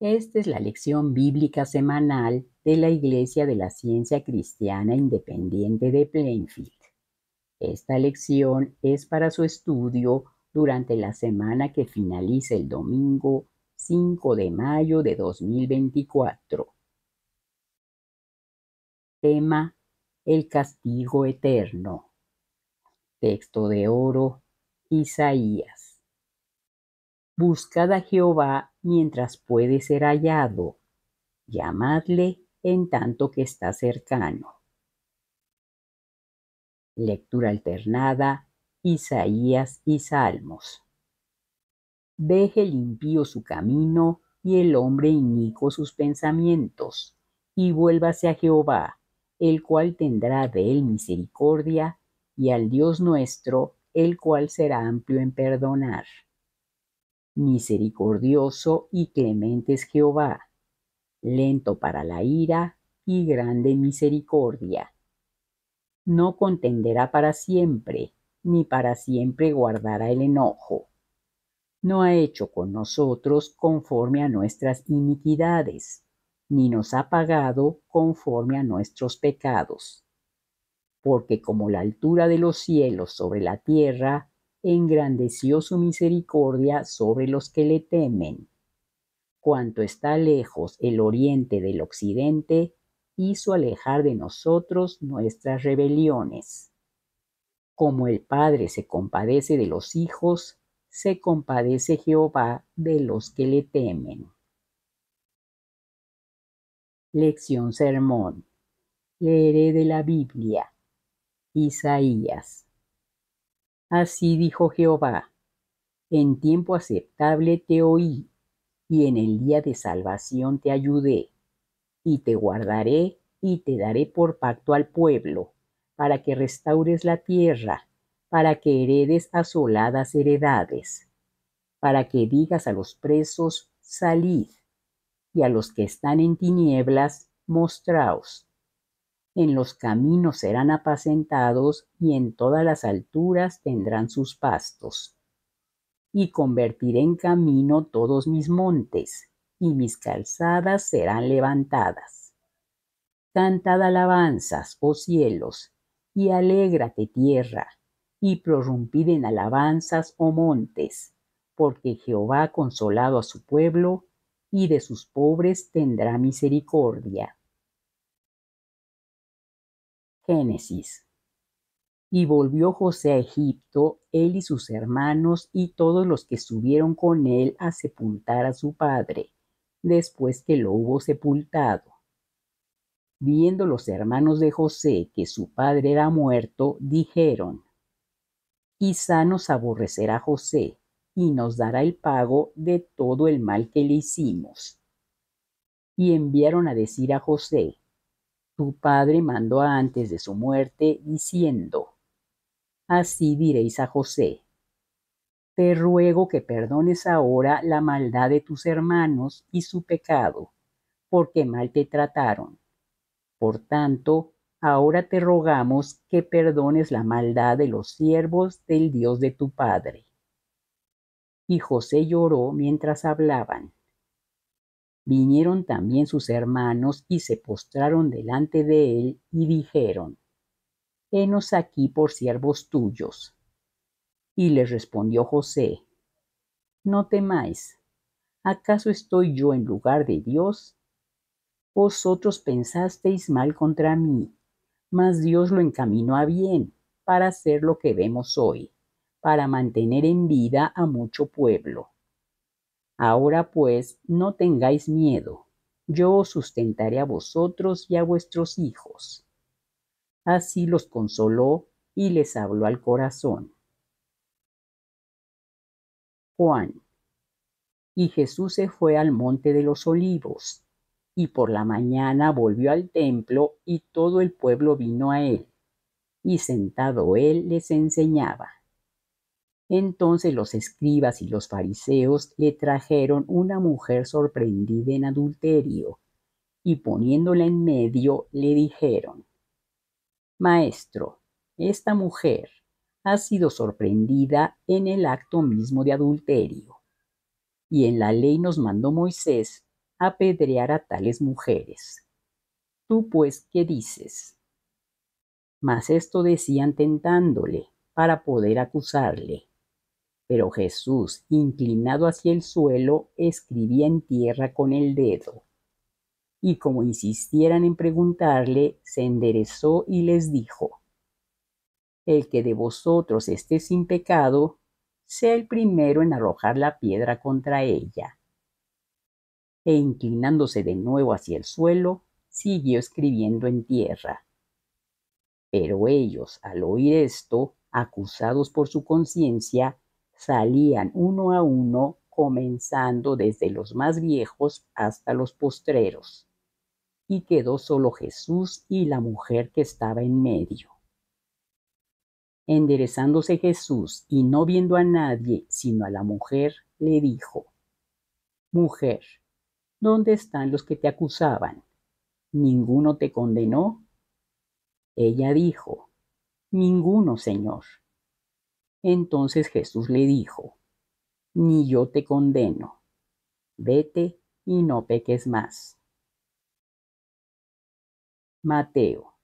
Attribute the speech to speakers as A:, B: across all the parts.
A: Esta es la lección bíblica semanal de la Iglesia de la Ciencia Cristiana Independiente de Plainfield. Esta lección es para su estudio durante la semana que finaliza el domingo 5 de mayo de 2024. Tema El castigo eterno. Texto de oro Isaías. Buscad a Jehová mientras puede ser hallado. Llamadle en tanto que está cercano. Lectura alternada, Isaías y Salmos. Deje limpio su camino y el hombre inico sus pensamientos, y vuélvase a Jehová, el cual tendrá de él misericordia, y al Dios nuestro, el cual será amplio en perdonar. Misericordioso y clemente es Jehová, lento para la ira y grande misericordia. No contenderá para siempre, ni para siempre guardará el enojo. No ha hecho con nosotros conforme a nuestras iniquidades, ni nos ha pagado conforme a nuestros pecados. Porque como la altura de los cielos sobre la tierra, engrandeció su misericordia sobre los que le temen. Cuanto está lejos el oriente del occidente, hizo alejar de nosotros nuestras rebeliones. Como el Padre se compadece de los hijos, se compadece Jehová de los que le temen. Lección Sermón. Leeré de la Biblia. Isaías Así dijo Jehová, en tiempo aceptable te oí, y en el día de salvación te ayudé, y te guardaré y te daré por pacto al pueblo, para que restaures la tierra, para que heredes asoladas heredades, para que digas a los presos, salid, y a los que están en tinieblas, mostraos en los caminos serán apacentados y en todas las alturas tendrán sus pastos. Y convertiré en camino todos mis montes, y mis calzadas serán levantadas. Cantad alabanzas, oh cielos, y alégrate tierra, y prorrumpid en alabanzas, oh montes, porque Jehová ha consolado a su pueblo, y de sus pobres tendrá misericordia Génesis. Y volvió José a Egipto, él y sus hermanos y todos los que subieron con él a sepultar a su padre, después que lo hubo sepultado. Viendo los hermanos de José que su padre era muerto, dijeron, Quizá nos aborrecerá José y nos dará el pago de todo el mal que le hicimos. Y enviaron a decir a José, tu padre mandó antes de su muerte, diciendo, Así diréis a José, te ruego que perdones ahora la maldad de tus hermanos y su pecado, porque mal te trataron. Por tanto, ahora te rogamos que perdones la maldad de los siervos del Dios de tu Padre. Y José lloró mientras hablaban vinieron también sus hermanos y se postraron delante de él y dijeron, Henos aquí por siervos tuyos. Y les respondió José, No temáis, ¿acaso estoy yo en lugar de Dios? Vosotros pensasteis mal contra mí, mas Dios lo encaminó a bien para hacer lo que vemos hoy, para mantener en vida a mucho pueblo. Ahora pues, no tengáis miedo, yo os sustentaré a vosotros y a vuestros hijos. Así los consoló y les habló al corazón. Juan. Y Jesús se fue al monte de los olivos, y por la mañana volvió al templo, y todo el pueblo vino a él, y sentado él les enseñaba. Entonces los escribas y los fariseos le trajeron una mujer sorprendida en adulterio, y poniéndola en medio le dijeron, Maestro, esta mujer ha sido sorprendida en el acto mismo de adulterio, y en la ley nos mandó Moisés apedrear a tales mujeres. Tú pues, ¿qué dices? Mas esto decían tentándole para poder acusarle. Pero Jesús, inclinado hacia el suelo, escribía en tierra con el dedo. Y como insistieran en preguntarle, se enderezó y les dijo, El que de vosotros esté sin pecado, sea el primero en arrojar la piedra contra ella. E inclinándose de nuevo hacia el suelo, siguió escribiendo en tierra. Pero ellos, al oír esto, acusados por su conciencia, salían uno a uno, comenzando desde los más viejos hasta los postreros. Y quedó solo Jesús y la mujer que estaba en medio. Enderezándose Jesús y no viendo a nadie sino a la mujer, le dijo, Mujer, ¿dónde están los que te acusaban? ¿Ninguno te condenó? Ella dijo, Ninguno, Señor. Entonces Jesús le dijo, Ni yo te condeno, vete y no peques más. Mateo.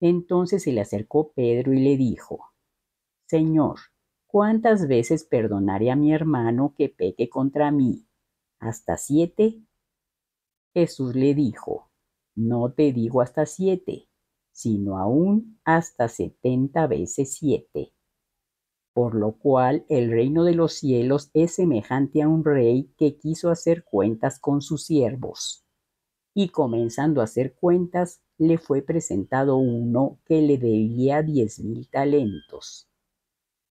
A: Entonces se le acercó Pedro y le dijo, Señor, ¿cuántas veces perdonaré a mi hermano que peque contra mí? ¿Hasta siete? Jesús le dijo, No te digo hasta siete, sino aún hasta setenta veces siete por lo cual el reino de los cielos es semejante a un rey que quiso hacer cuentas con sus siervos. Y comenzando a hacer cuentas, le fue presentado uno que le debía diez mil talentos.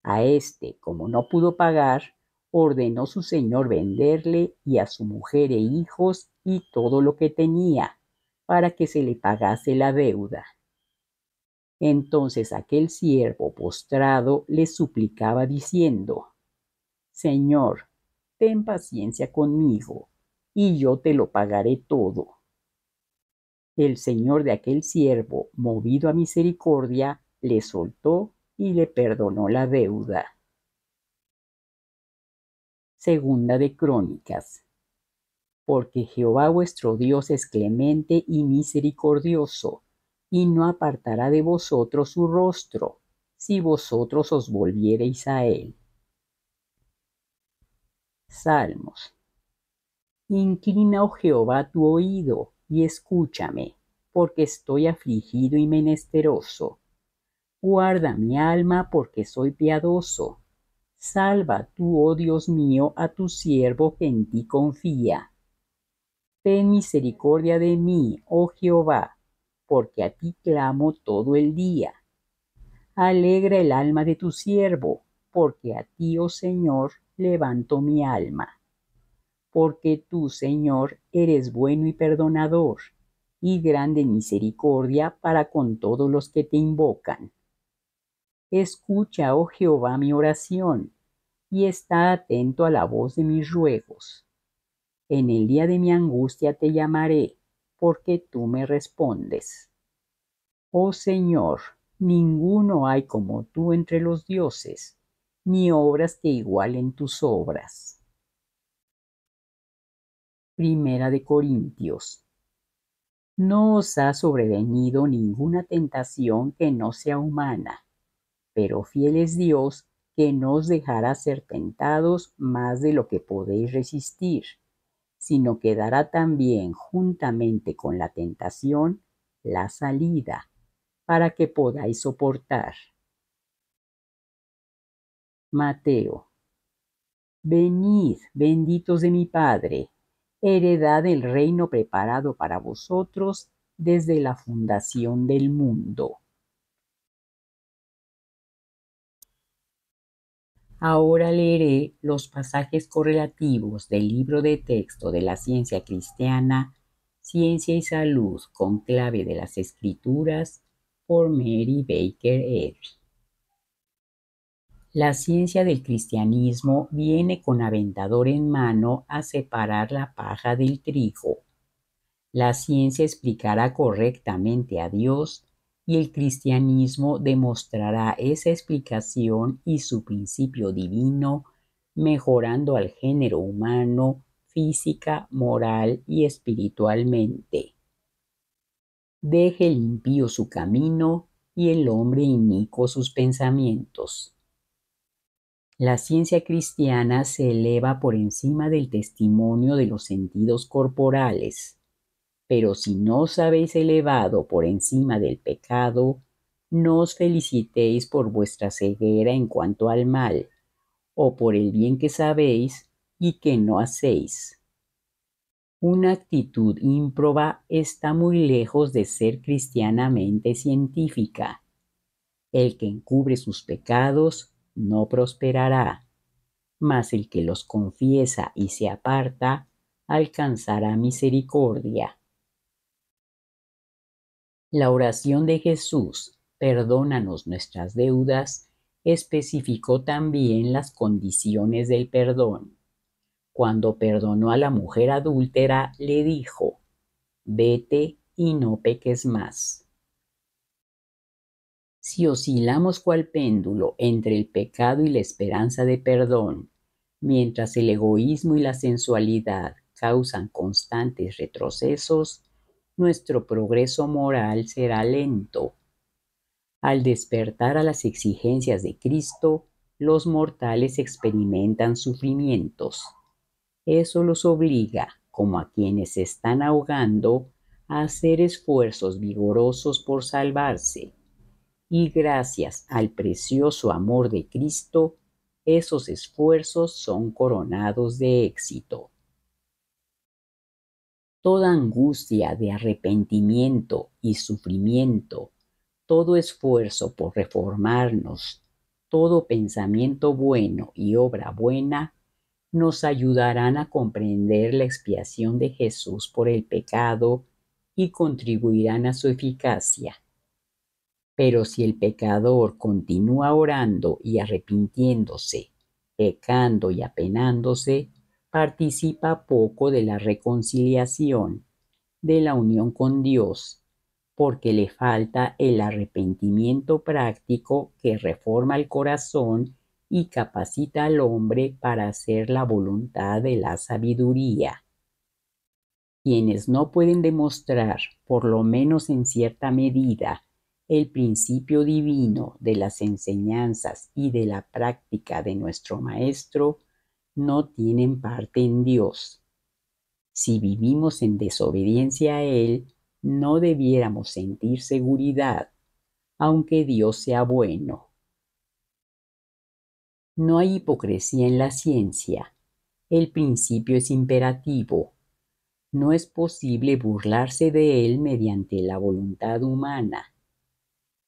A: A este, como no pudo pagar, ordenó su señor venderle y a su mujer e hijos y todo lo que tenía, para que se le pagase la deuda. Entonces aquel siervo postrado le suplicaba diciendo, Señor, ten paciencia conmigo, y yo te lo pagaré todo. El señor de aquel siervo, movido a misericordia, le soltó y le perdonó la deuda. Segunda de Crónicas. Porque Jehová vuestro Dios es clemente y misericordioso, y no apartará de vosotros su rostro, si vosotros os volviereis a él. Salmos. Inclina, oh Jehová, tu oído, y escúchame, porque estoy afligido y menesteroso. Guarda mi alma, porque soy piadoso. Salva tú, oh Dios mío, a tu siervo que en ti confía. Ten misericordia de mí, oh Jehová, porque a ti clamo todo el día. Alegra el alma de tu siervo, porque a ti, oh Señor, levanto mi alma. Porque tú, Señor, eres bueno y perdonador, y grande misericordia para con todos los que te invocan. Escucha, oh Jehová, mi oración, y está atento a la voz de mis ruegos. En el día de mi angustia te llamaré porque tú me respondes. Oh Señor, ninguno hay como tú entre los dioses, ni obras que igualen tus obras. Primera de Corintios. No os ha sobrevenido ninguna tentación que no sea humana, pero fiel es Dios que no os dejará ser tentados más de lo que podéis resistir sino que dará también juntamente con la tentación la salida para que podáis soportar. Mateo. Venid, benditos de mi Padre, heredad el reino preparado para vosotros desde la fundación del mundo. Ahora leeré los pasajes correlativos del libro de texto de la ciencia cristiana, Ciencia y Salud con clave de las escrituras por Mary Baker Eddy. La ciencia del cristianismo viene con aventador en mano a separar la paja del trigo. La ciencia explicará correctamente a Dios y el cristianismo demostrará esa explicación y su principio divino, mejorando al género humano física, moral y espiritualmente. Deje el impío su camino y el hombre inico sus pensamientos. La ciencia cristiana se eleva por encima del testimonio de los sentidos corporales pero si no os habéis elevado por encima del pecado, no os felicitéis por vuestra ceguera en cuanto al mal, o por el bien que sabéis y que no hacéis. Una actitud ímproba está muy lejos de ser cristianamente científica. El que encubre sus pecados no prosperará, mas el que los confiesa y se aparta alcanzará misericordia. La oración de Jesús, perdónanos nuestras deudas, especificó también las condiciones del perdón. Cuando perdonó a la mujer adúltera, le dijo, vete y no peques más. Si oscilamos cual péndulo entre el pecado y la esperanza de perdón, mientras el egoísmo y la sensualidad causan constantes retrocesos, nuestro progreso moral será lento. Al despertar a las exigencias de Cristo, los mortales experimentan sufrimientos. Eso los obliga, como a quienes están ahogando, a hacer esfuerzos vigorosos por salvarse. Y gracias al precioso amor de Cristo, esos esfuerzos son coronados de éxito toda angustia de arrepentimiento y sufrimiento, todo esfuerzo por reformarnos, todo pensamiento bueno y obra buena, nos ayudarán a comprender la expiación de Jesús por el pecado y contribuirán a su eficacia. Pero si el pecador continúa orando y arrepintiéndose, pecando y apenándose, participa poco de la reconciliación, de la unión con Dios, porque le falta el arrepentimiento práctico que reforma el corazón y capacita al hombre para hacer la voluntad de la sabiduría. Quienes no pueden demostrar, por lo menos en cierta medida, el principio divino de las enseñanzas y de la práctica de nuestro Maestro, no tienen parte en Dios. Si vivimos en desobediencia a Él, no debiéramos sentir seguridad, aunque Dios sea bueno. No hay hipocresía en la ciencia. El principio es imperativo. No es posible burlarse de él mediante la voluntad humana.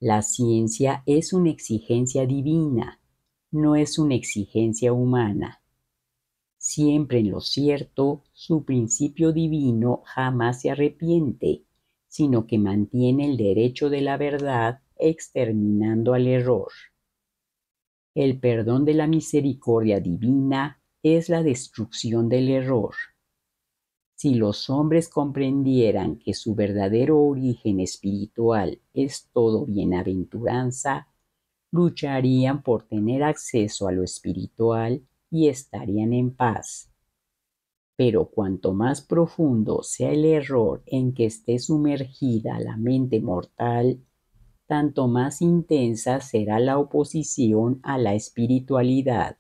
A: La ciencia es una exigencia divina, no es una exigencia humana siempre en lo cierto, su principio divino jamás se arrepiente, sino que mantiene el derecho de la verdad exterminando al error. El perdón de la misericordia divina es la destrucción del error. Si los hombres comprendieran que su verdadero origen espiritual es todo bienaventuranza, lucharían por tener acceso a lo espiritual y estarían en paz. Pero cuanto más profundo sea el error en que esté sumergida la mente mortal, tanto más intensa será la oposición a la espiritualidad,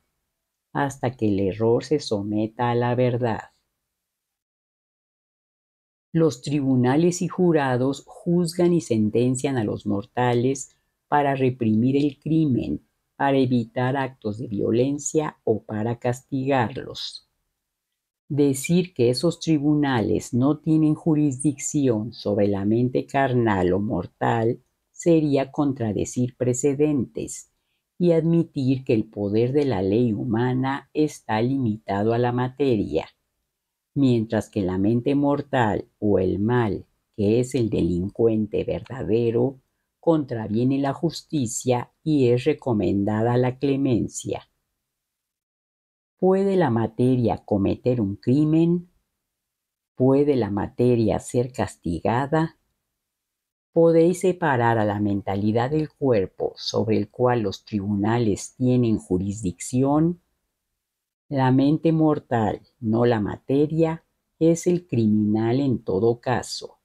A: hasta que el error se someta a la verdad. Los tribunales y jurados juzgan y sentencian a los mortales para reprimir el crimen para evitar actos de violencia o para castigarlos. Decir que esos tribunales no tienen jurisdicción sobre la mente carnal o mortal sería contradecir precedentes y admitir que el poder de la ley humana está limitado a la materia, mientras que la mente mortal o el mal, que es el delincuente verdadero, contraviene la justicia y es recomendada la clemencia. ¿Puede la materia cometer un crimen? ¿Puede la materia ser castigada? ¿Podéis separar a la mentalidad del cuerpo sobre el cual los tribunales tienen jurisdicción? La mente mortal, no la materia, es el criminal en todo caso,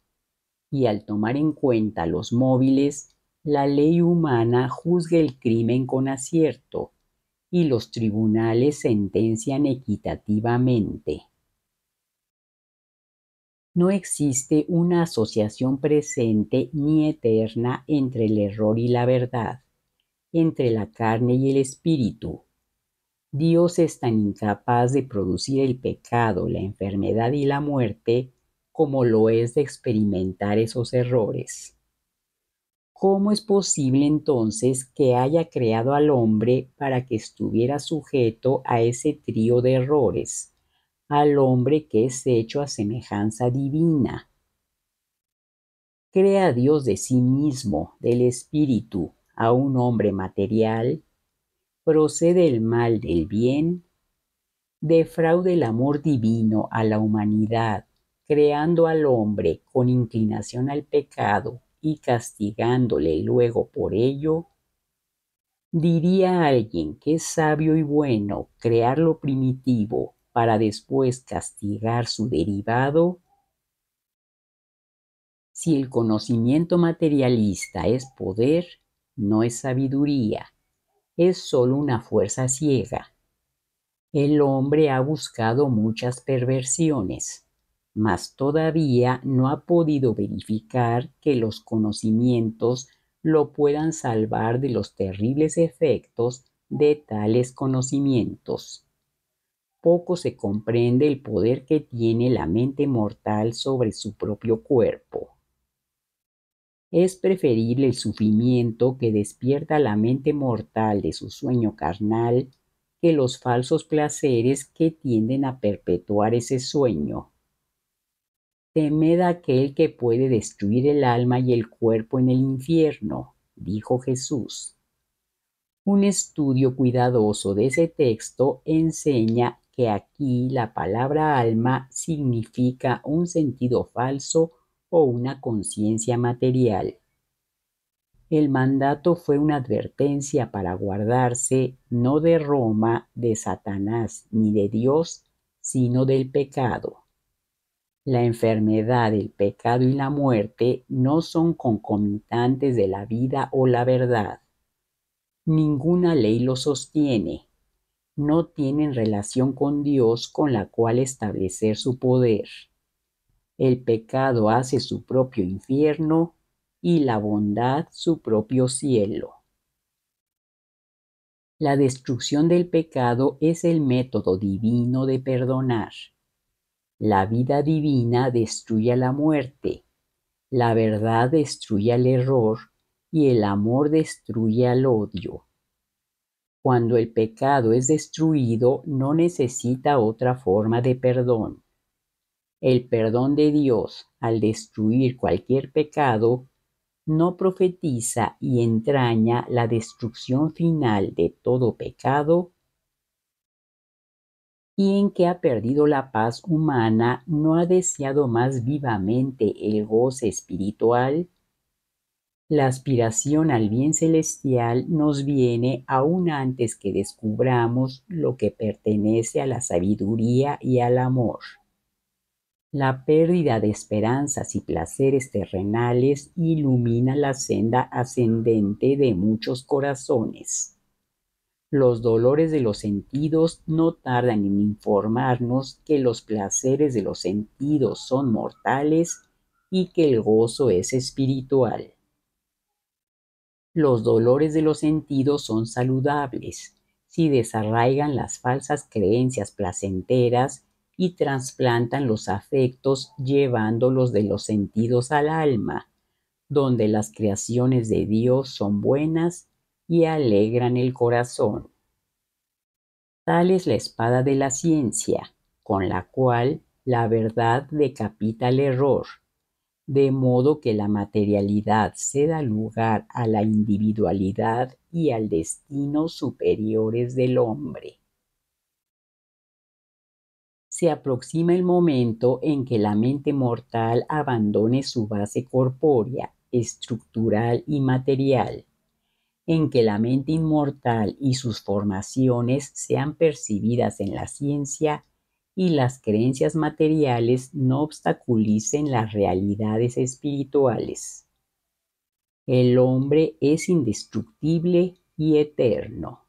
A: y al tomar en cuenta los móviles, la ley humana juzga el crimen con acierto y los tribunales sentencian equitativamente. No existe una asociación presente ni eterna entre el error y la verdad, entre la carne y el espíritu. Dios es tan incapaz de producir el pecado, la enfermedad y la muerte como lo es de experimentar esos errores. ¿Cómo es posible entonces que haya creado al hombre para que estuviera sujeto a ese trío de errores? Al hombre que es hecho a semejanza divina. Crea Dios de sí mismo, del espíritu, a un hombre material. Procede el mal del bien. Defraude el amor divino a la humanidad, creando al hombre con inclinación al pecado y castigándole luego por ello, diría alguien que es sabio y bueno crear lo primitivo para después castigar su derivado? Si el conocimiento materialista es poder, no es sabiduría, es solo una fuerza ciega. El hombre ha buscado muchas perversiones mas todavía no ha podido verificar que los conocimientos lo puedan salvar de los terribles efectos de tales conocimientos. Poco se comprende el poder que tiene la mente mortal sobre su propio cuerpo. Es preferible el sufrimiento que despierta la mente mortal de su sueño carnal que los falsos placeres que tienden a perpetuar ese sueño Temed aquel que puede destruir el alma y el cuerpo en el infierno, dijo Jesús. Un estudio cuidadoso de ese texto enseña que aquí la palabra alma significa un sentido falso o una conciencia material. El mandato fue una advertencia para guardarse no de Roma, de Satanás ni de Dios, sino del pecado. La enfermedad, el pecado y la muerte no son concomitantes de la vida o la verdad. Ninguna ley lo sostiene. No tienen relación con Dios con la cual establecer su poder. El pecado hace su propio infierno y la bondad su propio cielo. La destrucción del pecado es el método divino de perdonar. La vida divina destruye la muerte, la verdad destruye el error y el amor destruye al odio. Cuando el pecado es destruido, no necesita otra forma de perdón. El perdón de Dios, al destruir cualquier pecado, no profetiza y entraña la destrucción final de todo pecado ¿Y en que ha perdido la paz humana no ha deseado más vivamente el goce espiritual? La aspiración al bien celestial nos viene aún antes que descubramos lo que pertenece a la sabiduría y al amor. La pérdida de esperanzas y placeres terrenales ilumina la senda ascendente de muchos corazones. Los dolores de los sentidos no tardan en informarnos que los placeres de los sentidos son mortales y que el gozo es espiritual. Los dolores de los sentidos son saludables si desarraigan las falsas creencias placenteras y trasplantan los afectos llevándolos de los sentidos al alma, donde las creaciones de Dios son buenas y alegran el corazón. Tal es la espada de la ciencia, con la cual la verdad decapita el error, de modo que la materialidad se da lugar a la individualidad y al destino superiores del hombre. Se aproxima el momento en que la mente mortal abandone su base corpórea, estructural y material en que la mente inmortal y sus formaciones sean percibidas en la ciencia y las creencias materiales no obstaculicen las realidades espirituales. El hombre es indestructible y eterno.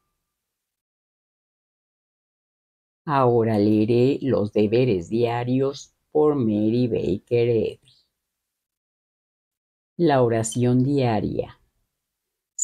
A: Ahora leeré los deberes diarios por Mary Baker Eddy. La oración diaria